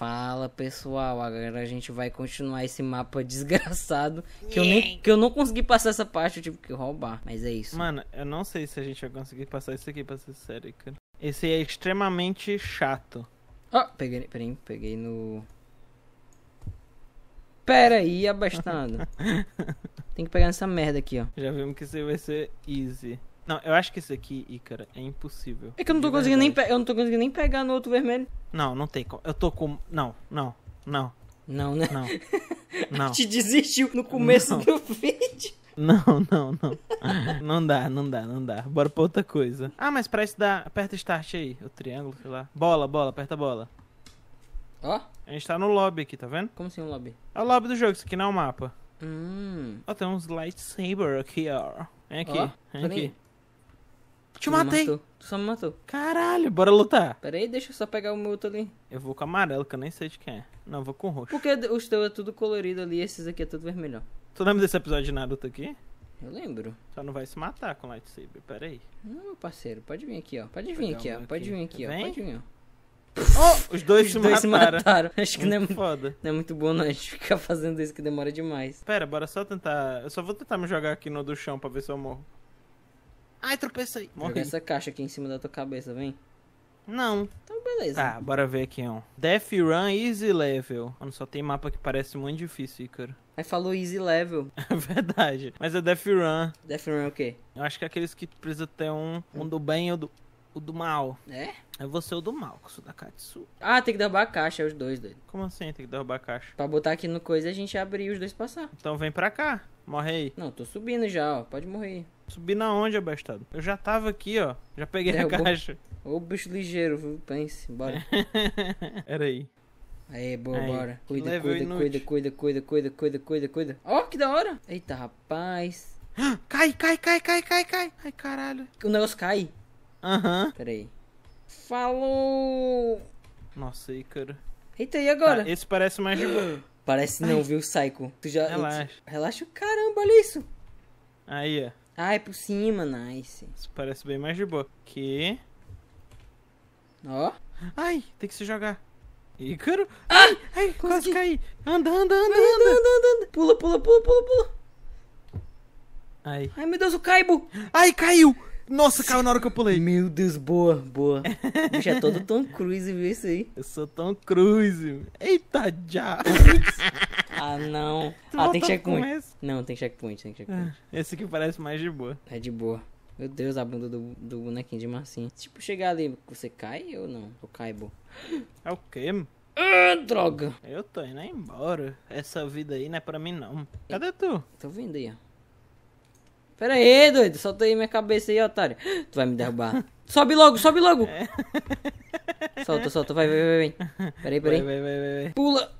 Fala pessoal, agora a gente vai continuar esse mapa desgraçado. Que, eu, nem, que eu não consegui passar essa parte, eu tive que roubar. Mas é isso. Mano, eu não sei se a gente vai conseguir passar isso aqui pra ser sério, cara. Esse é extremamente chato. Ó, oh, ah, peguei, peraí, peguei no. Pera aí, abastado. Tem que pegar nessa merda aqui, ó. Já vimos que isso vai ser easy. Não, eu acho que isso aqui, Ícara, é impossível. É que eu não tô conseguindo nem, eu não tô conseguindo nem pegar no outro vermelho. Não, não tem como. Eu tô com. Não, não, não. Não, né? Não. não. Te desistiu no começo não. do vídeo. Não, não, não. não dá, não dá, não dá. Bora pra outra coisa. Ah, mas pra isso dá. Aperta start aí, o triângulo, sei lá. Bola, bola, aperta a bola. Ó. Oh? A gente tá no lobby aqui, tá vendo? Como assim o um lobby? É o lobby do jogo, isso aqui não é o um mapa. Hum. Ó, tem uns lightsaber aqui, ó. Vem aqui, oh, vem aqui. Te me matei. Matou. Tu só me matou. Caralho, bora lutar. Pera aí, deixa eu só pegar o meu outro ali. Eu vou com amarelo, que eu nem sei de quem é. Não, vou com roxo. Porque os teus é tudo colorido ali, esses aqui é tudo vermelho. Tu lembra desse episódio de Naruto aqui? Eu lembro. Só não vai se matar com lightsaber, pera aí. Não, meu parceiro, pode vir aqui, ó. Pode vir aqui, ó. aqui, Pode vir aqui, Vem? ó. Pode vir, ó. Oh, os dois, os se, dois mataram. se, mataram. Acho que não é, foda. não é muito bom não, a gente ficar fazendo isso que demora demais. Pera, bora só tentar. Eu só vou tentar me jogar aqui no do chão pra ver se eu morro. Ai, tropecei. Morri. Joga essa caixa aqui em cima da tua cabeça, vem. Não. Então, beleza. Tá, bora ver aqui, ó. Death Run Easy Level. Mano, só tem mapa que parece muito difícil, Ícaro. Aí falou Easy Level. É verdade. Mas é Death Run. Death Run é o quê? Eu acho que é aqueles que precisa ter um, um do bem ou do, o do mal. É? É você o do mal, com o da Katsu. Ah, tem que derrubar a caixa, é os dois, dele Como assim tem que derrubar a caixa? Pra botar aqui no coisa a gente abrir e os dois passar. Então vem pra cá. Morre aí. Não, tô subindo já, ó. Pode morrer. Subi na onde, abastado? Eu já tava aqui, ó. Já peguei é, a caixa. Ô, bicho ligeiro, viu? Pense, bora. Era aí. Aí, boa, aí. bora. Cuida, cuida, cuida, cuida, cuida, cuida, cuida, cuida. Ó, oh, que da hora. Eita, rapaz. Cai, cai, cai, cai, cai, cai. Ai, caralho. O negócio cai. Aham. Uhum. Pera aí. Falou. Nossa, aí, cara. Eita, e agora? Tá, esse parece mais de boa. Parece não, viu, Psycho? Tu já. Relaxa. relaxa Relaxa, caramba, olha isso. Aí, ó. Ah, é por cima, nice. Isso parece bem mais de boa. Que. Ó. Ai, tem que se jogar. Ícaro? Ah! Ai, ai, quase caí. Anda, anda, anda, anda, anda, Pula, pula, pula, pula, pula. Ai. Ai, meu Deus, o Caibo. Ai, caiu. Nossa, caiu na hora que eu pulei. Meu Deus, boa, boa. Bicho, é todo Tom Cruise, viu isso aí? Eu sou Tom Cruise. Eita, já. ah, não. Ah, tu ah, tem checkpoint. Não, tem checkpoint, tem checkpoint. É, esse aqui parece mais de boa. É de boa. Meu Deus, a bunda do, do bonequinho de massinha. Tipo, chegar ali, você cai ou não? Eu caibo. É o quê? Ah, droga! Eu tô indo embora. Essa vida aí não é pra mim, não. Cadê tu? Tô vindo aí, ó. Pera aí, doido, solta aí minha cabeça aí, otário. Tu vai me derrubar. Sobe logo, sobe logo. É. Solta, solta, vai, vai, vai, vai. Pera aí, pera aí. Vai, vai, vai, vai. Pula.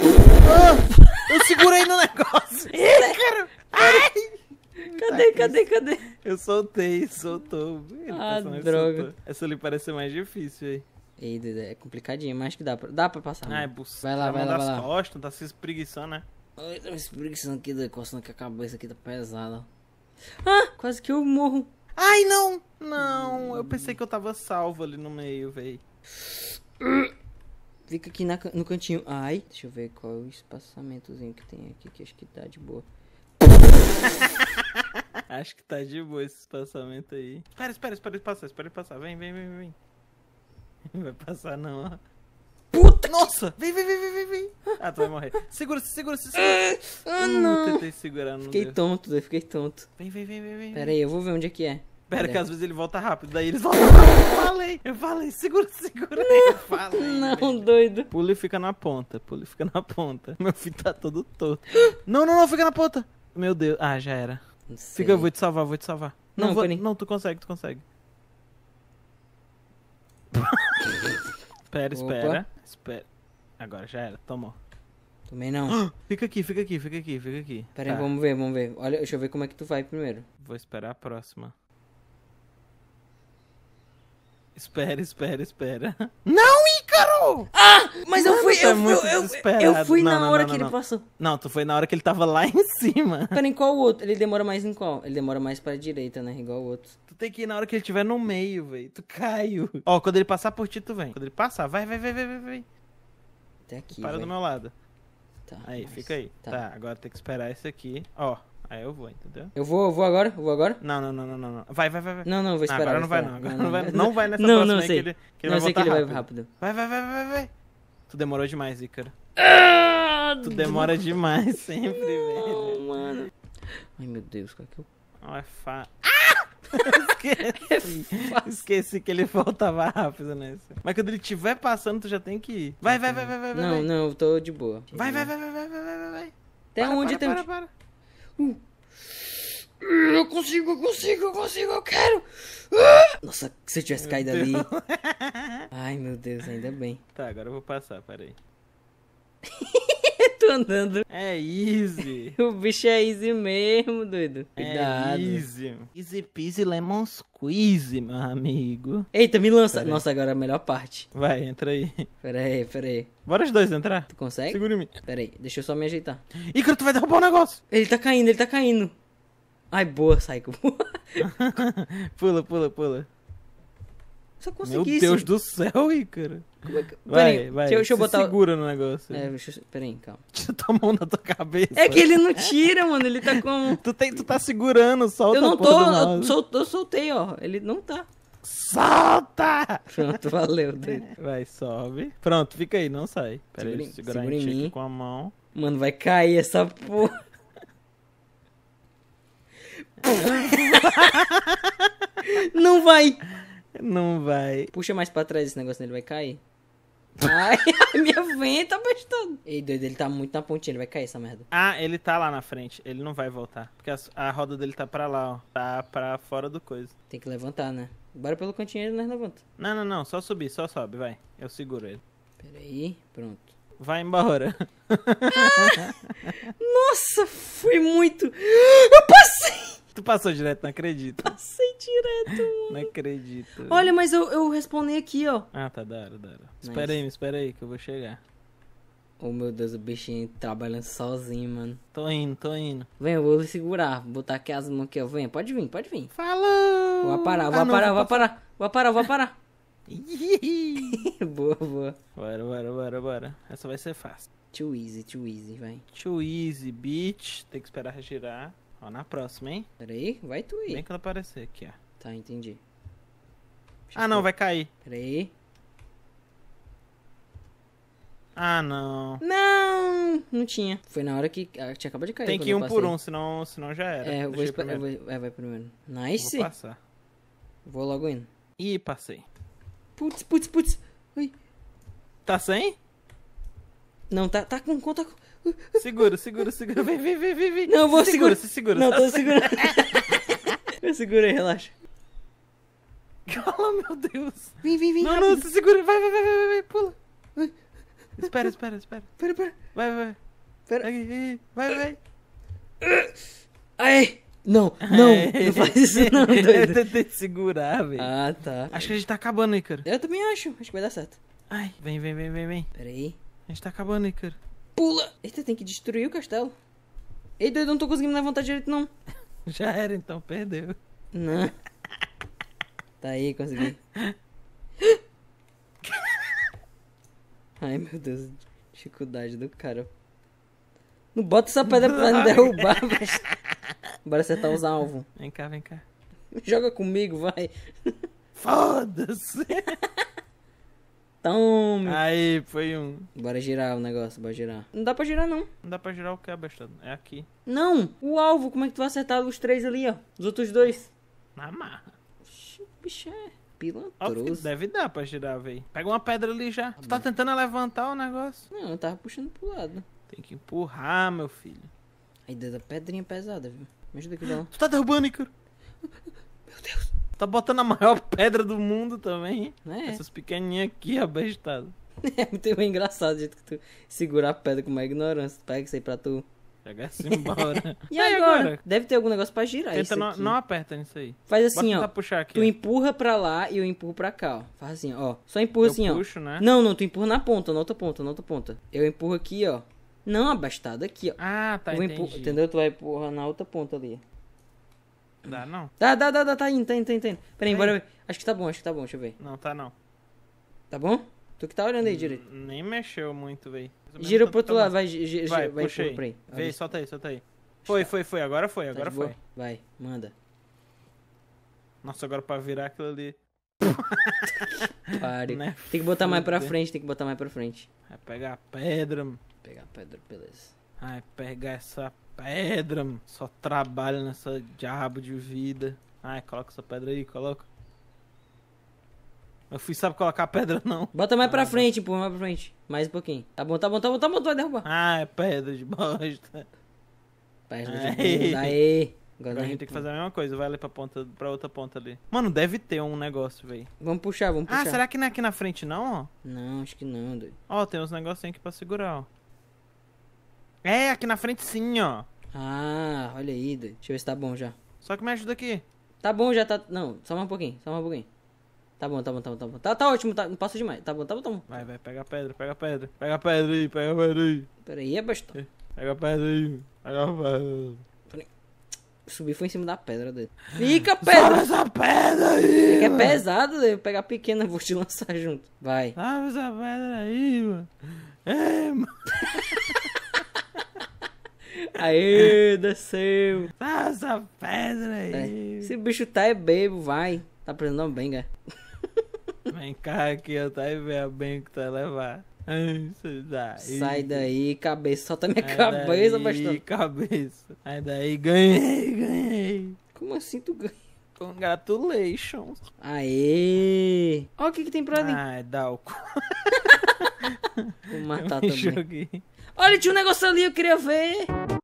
Oh, eu segurei no negócio. Ih, cara. Ai. Cadê, tá cadê, cadê, cadê? Eu soltei, soltou. Ele ah, né? droga. Soltou. Essa ali parece mais difícil aí. Ei, doido, é complicadinho, mas acho que dá pra, dá pra passar. Ah, é possível. Vai lá, é vai lá, vai lá. costas, tá se espreguiçando, né? Olha essa preguiçando aqui, tá coçando aqui a cabeça aqui tá pesada. Ah, quase que eu morro. Ai, não! Não, eu pensei que eu tava salvo ali no meio, véi. Fica aqui na, no cantinho. Ai, deixa eu ver qual é o espaçamentozinho que tem aqui, que acho que tá de boa. acho que tá de boa esse espaçamento aí. Espera, espera, espera ele passar, espera ele passar. Vem, vem, vem, vem. Não vai passar não, ó. Nossa! Vem, vem, vem, vem, vem, Ah, tu vai morrer. Segura-se, segura-se, segura-se. Ah, hum, não. tentei segurar, não Fiquei tonto, eu fiquei tonto. Vem, vem, vem, vem, vem. Pera aí, eu vou ver onde é que é. Pera, Cadê? que às vezes ele volta rápido, daí eles voltam. Eu falei, eu falei, segura, segura aí, eu falei. Não, velho. doido. Pule fica na ponta, pule fica na ponta. Meu filho tá todo torto. não, não, não, fica na ponta. Meu Deus, ah, já era. Fica, eu vou te salvar, vou te salvar. Não, não, vou, não, tu consegue, tu consegue. Espera, espera. Espera. Agora já era, tomou. Também não. fica aqui, fica aqui, fica aqui, fica aqui. Pera aí, tá. vamos ver, vamos ver. Olha, deixa eu ver como é que tu vai primeiro. Vou esperar a próxima. Espera, espera, espera. Não! Ah! Mas é eu fui, eu, fui, eu, eu fui na hora que ele passou. Não, tu foi na hora que ele tava lá em cima. Pera em qual outro? Ele demora mais em qual? Ele demora mais pra direita, né? Igual o outro. Tu tem que ir na hora que ele tiver no meio, velho. Tu caiu. Ó, quando ele passar por ti, tu vem. Quando ele passar, vai, vai, vai, vai, vai, vai. Até aqui. Para véio. do meu lado. Tá. Aí, mas... fica aí. Tá. tá, agora tem que esperar esse aqui. Ó, Aí eu vou, entendeu? Eu vou, eu vou agora? Eu vou agora? Não, não, não, não, não. Vai, vai, vai. vai. Não, não, vou esperar. Ah, agora não vai, não. Agora não, não, vai, não vai nessa não, não sei. que ele, que ele não sei que ele vai rápido. Vai, vai, vai, vai, vai. Tu demorou demais, Ícaro. Ah, tu demora não. demais sempre, velho. mano. Ai, meu Deus, qual é que eu... Oh, é fa... Ah! Esqueci. Esqueci que ele voltava rápido nessa. Mas quando ele tiver passando, tu já tem que ir. Vai, vai, vai, vai, vai. Não, vai. não, eu tô de boa. Vai, vai, vai, vai, vai, vai, vai, vai. Até para, onde para, tem... Para, para. Hum. Eu consigo, eu consigo, eu consigo, eu quero! Nossa, se eu tivesse caído ali. Ai, meu Deus, ainda bem. Tá, agora eu vou passar, peraí. andando. É easy. o bicho é easy mesmo, doido. É Cuidado. É easy. Easy peasy lemon squeeze, meu amigo. Eita, me lança. Pera Nossa, aí. agora é a melhor parte. Vai, entra aí. Pera aí, pera aí. Bora os dois entrar. Tu consegue? Segura me. Pera aí, deixa eu só me ajeitar. Icaro, tu vai derrubar o um negócio. Ele tá caindo, ele tá caindo. Ai, boa, Psycho. pula, pula, pula. Se eu conseguisse. Meu Deus do céu, Ícaro. Como é que... Vai, peraí, vai. Deixa, deixa eu botar. segura no negócio. É, deixa eu... Peraí, calma. Tira tua mão da tua cabeça. É que ele não tira, mano. Ele tá com. tu, tem, tu tá segurando, solta Eu não tô. Eu, sol, eu soltei, ó. Ele não tá. Solta! Pronto, valeu, Dani. Vai, sobe. Pronto, fica aí, não sai. Peraí, segura segura, segura em mim. com a mão. Mano, vai cair essa porra. não vai! Não vai. Puxa mais pra trás esse negócio, ele vai cair. Ai, minha venta, bastou. Ei, doido, ele tá muito na pontinha, ele vai cair essa merda. Ah, ele tá lá na frente, ele não vai voltar. Porque a, a roda dele tá pra lá, ó. Tá pra fora do coisa. Tem que levantar, né? Bora pelo cantinho, ele nós levanta. Não, não, não, só subir, só sobe, vai. Eu seguro ele. Peraí, pronto. Vai embora. Ah, nossa, foi muito. Eu passei! Tu passou direto, não acredito. Passei direto. Não acredito. Olha, mas eu, eu respondi aqui, ó. Ah, tá, da hora, da hora. Mas... Espera aí, espera aí, que eu vou chegar. Oh, meu Deus, o bichinho trabalhando sozinho, mano. Tô indo, tô indo. Vem, eu vou segurar. Vou botar aqui as mãos aqui, ó. Vem, pode vir, pode vir. Falou! Vou parar, vou ah, parar, vou parar. Vou parar, vou parar. boa, boa. Bora, bora, bora, bora. Essa vai ser fácil. Too easy, too easy, vai. Too easy, bitch. Tem que esperar girar. Ó, na próxima, hein? Pera aí, vai tu aí. Bem que ela aparecer aqui, ó. Tá, entendi. Deixa ah, não, ver. vai cair. Pera aí. Ah, não. Não! Não tinha. Foi na hora que ah, tinha acabado de cair. Tem que ir um por um, senão, senão já era. É, eu vou esperar. Vou... É, vai primeiro. Nice! Vou passar. Vou logo indo. E passei. Putz, putz, putz. Ui. Tá sem? Não, tá, tá com tá conta. Segura, segura, segura. Vem, vem, vem, vem. Não, vou segura, Se segura, Não, tô segurando. eu segurei, relaxa. Cala, meu Deus. Vem, vem, vem. Não, rápido. não, se segura. Vai, vai, vai, vai, vai, pula. espera Espera, espera, espera. Pera, pera. Vai, vai. espera Aqui, vai, vai. Ai. Não, não, não faz isso não, doido. Eu tentei te segurar, velho. Ah, tá. Acho que a gente tá acabando, Ícaro. Eu também acho, acho que vai dar certo. Ai, vem, vem, vem, vem, vem. Pera aí. A gente tá acabando, Ícaro. Pula! Eita, tem que destruir o castelo. Ei, doido, não tô conseguindo levantar direito, não. Já era, então, perdeu. Não. Tá aí, consegui. Ai, meu Deus. Dificuldade do cara. Não bota essa pedra pra não derrubar, mas... Bora acertar os alvos. Vem cá, vem cá. Joga comigo, vai. Foda-se. Tome. Aí, foi um. Bora girar o negócio, bora girar. Não dá pra girar, não. Não dá pra girar o que, bestado? É aqui. Não! O alvo, como é que tu vai acertar os três ali, ó? Os outros dois. Na marra. bicho é pilantroso. Deve dar pra girar, velho. Pega uma pedra ali já. Tu tá tentando levantar o negócio? Não, eu tava puxando pro lado. Tem que empurrar, meu filho. Aí deu da pedrinha pesada, viu? Me ajuda aqui, não. Tu tá derrubando, Icaro. Meu Deus. Tá botando a maior pedra do mundo também. Né? É. Essas pequenininhas aqui, abestado. É muito bem engraçado o jeito que tu segurar a pedra com uma ignorância. Tu pega isso aí pra tu. jogar assim embora. e aí, agora? Deve ter algum negócio pra girar Tenta isso. Não, não, aperta nisso aí. Faz assim, ó. Aqui, tu empurra pra lá e eu empurro pra cá, ó. Faz assim, ó. Só empurra eu assim, puxo, ó. Né? Não, não, tu empurra na ponta, na outra ponta, na outra ponta. Eu empurro aqui, ó. Não, abastado aqui, ó. Ah, tá. Vou empurro, entendeu? Tu vai empurrar na outra ponta ali. Dá, não. Dá, dá, dá, dá, tá indo, tá indo, tá indo. Tá indo. Peraí, bora ver. Acho que tá bom, acho que tá bom, deixa eu ver. Não, tá não. Tá bom? Tu que tá olhando aí direito. Nem mexeu muito, véi. Gira pro outro tá lado, vai, vai, vai puxa aí. Vê, solta aí, solta aí. Tá foi, foi, foi, agora foi, tá agora foi. Vai, manda. Nossa, agora pra virar aquilo ali. Pare. Né? Tem que botar mais pra frente, tem que botar mais pra frente. Vai pegar a pedra, mano. Pegar a pedra, beleza. Vai pegar essa pedra, mano. Só trabalha nessa diabo de vida. Ai, coloca essa pedra aí, coloca. Eu fui, sabe colocar pedra, não. Bota mais ah, pra frente, pô, mais pra frente. Mais um pouquinho. Tá bom, tá bom, tá bom, tá bom, tu vai derrubar. Ah, é pedra de bosta. Pedra de bosta, aê. Agora a gente tem que fazer a mesma coisa, vai ali pra, ponta, pra outra ponta ali. Mano, deve ter um negócio, velho. Vamos puxar, vamos ah, puxar. Ah, será que não é aqui na frente não, ó? Não, acho que não, doido. Ó, tem uns negocinhos aqui pra segurar, ó. É, aqui na frente sim, ó. Ah, olha aí. Deixa eu ver se tá bom já. Só que me ajuda aqui. Tá bom, já tá. Não, só mais um pouquinho, só mais um pouquinho. Tá bom, tá bom, tá bom, tá bom. Tá, tá ótimo, tá, não passa demais. Tá bom, tá bom, tá bom. Vai, vai, pega a pedra, pega a pedra. Pega a pedra aí, pega a pedra aí. Pera aí, é bastão. É, pega a pedra aí, pega a pedra. Subir foi em cima da pedra dele. Fica, pedra! Sobe essa pedra aí! é pesado, dele. pegar pequena, vou te lançar junto. Vai. Sobe essa pedra aí, mano. É, mano. Aê, desceu. Passa pedra aí. É. Esse bicho tá é bebo, vai. Tá precisando uma benga. Vem cá aqui, eu Tá aí, vê a benga que tá levar. Daí. Sai daí, cabeça. Solta minha Sai cabeça, daí, cabeça. Sai daí, ganhei, ganhei. Como assim tu ganhou? Congratulations. Aê! Ó, o que que tem pra ali? Ah, é Dalco. Vou matar também. Joguei. Olha, tinha um negócio ali, eu queria ver.